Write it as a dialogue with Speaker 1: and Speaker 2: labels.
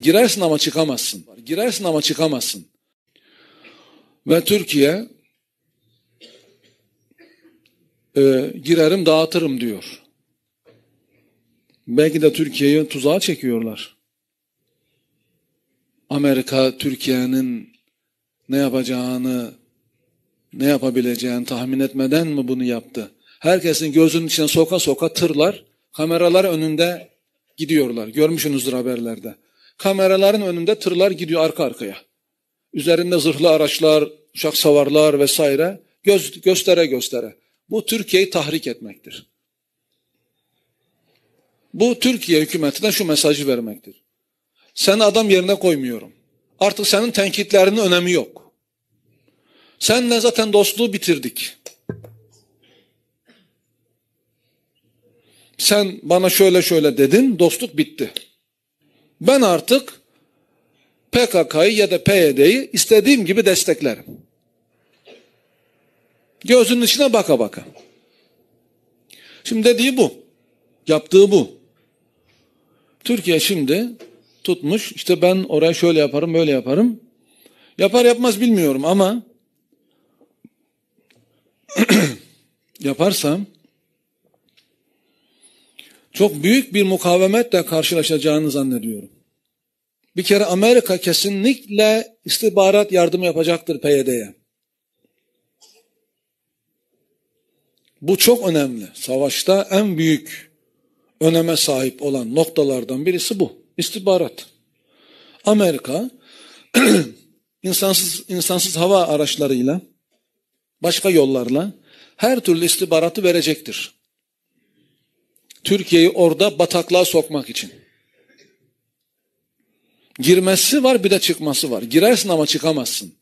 Speaker 1: Girersin ama çıkamazsın. Girersin ama
Speaker 2: çıkamazsın. Ve Türkiye e, girerim dağıtırım diyor. Belki de Türkiye'yi tuzağa çekiyorlar. Amerika Türkiye'nin ne yapacağını, ne yapabileceğini tahmin etmeden mi bunu yaptı? Herkesin gözünün içine soka soka tırlar, kameralar önünde gidiyorlar. Görmüşsünüzdür haberlerde. Kameraların önünde tırlar gidiyor arka arkaya. Üzerinde zırhlı araçlar, uçak savarlar vesaire göz, göstere göstere. Bu Türkiye'yi tahrik etmektir. Bu Türkiye hükümetine şu mesajı vermektir. Seni adam yerine koymuyorum. Artık senin tenkitlerinin önemi yok. Senle zaten dostluğu bitirdik. Sen bana şöyle şöyle dedin, dostluk bitti ben artık PKK'yı ya da PYD'yi istediğim gibi desteklerim. Gözünün içine baka baka. Şimdi dediği bu. Yaptığı bu. Türkiye şimdi tutmuş işte ben oraya şöyle yaparım böyle yaparım. Yapar yapmaz bilmiyorum ama yaparsam çok büyük bir mukavemetle karşılaşacağını zannediyorum. Bir kere Amerika kesinlikle istihbarat yardımı yapacaktır PYD'ye. Bu çok önemli. Savaşta en büyük öneme sahip olan noktalardan birisi bu. İstihbarat. Amerika insansız insansız hava araçlarıyla başka yollarla her türlü istihbaratı verecektir. Türkiye'yi orada bataklığa sokmak için. Girmesi var bir de çıkması var.
Speaker 1: Girersin ama çıkamazsın.